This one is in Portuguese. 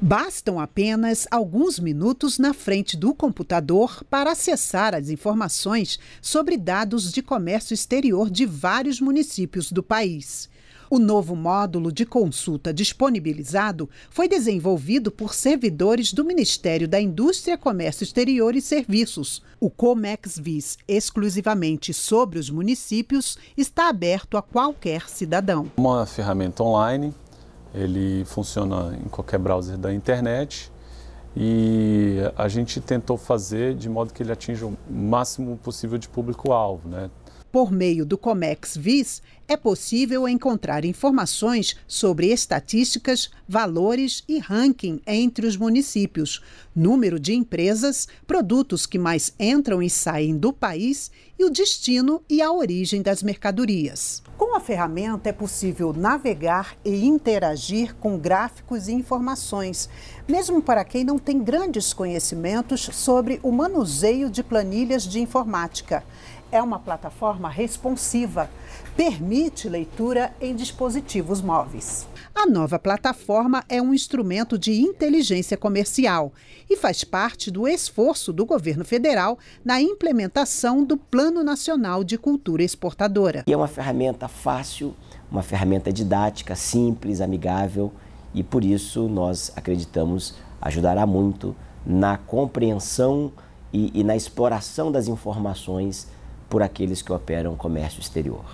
Bastam apenas alguns minutos na frente do computador para acessar as informações sobre dados de comércio exterior de vários municípios do país. O novo módulo de consulta disponibilizado foi desenvolvido por servidores do Ministério da Indústria, Comércio Exterior e Serviços. O Comex Vis, exclusivamente sobre os municípios, está aberto a qualquer cidadão. Uma ferramenta online ele funciona em qualquer browser da internet e a gente tentou fazer de modo que ele atinja o máximo possível de público-alvo, né? Por meio do Comex Vis, é possível encontrar informações sobre estatísticas, valores e ranking entre os municípios, número de empresas, produtos que mais entram e saem do país e o destino e a origem das mercadorias. Com a ferramenta é possível navegar e interagir com gráficos e informações, mesmo para quem não tem grandes conhecimentos sobre o manuseio de planilhas de informática é uma plataforma responsiva. Permite leitura em dispositivos móveis. A nova plataforma é um instrumento de inteligência comercial e faz parte do esforço do governo federal na implementação do Plano Nacional de Cultura Exportadora. E é uma ferramenta fácil, uma ferramenta didática, simples, amigável e por isso nós acreditamos ajudará muito na compreensão e, e na exploração das informações por aqueles que operam comércio exterior.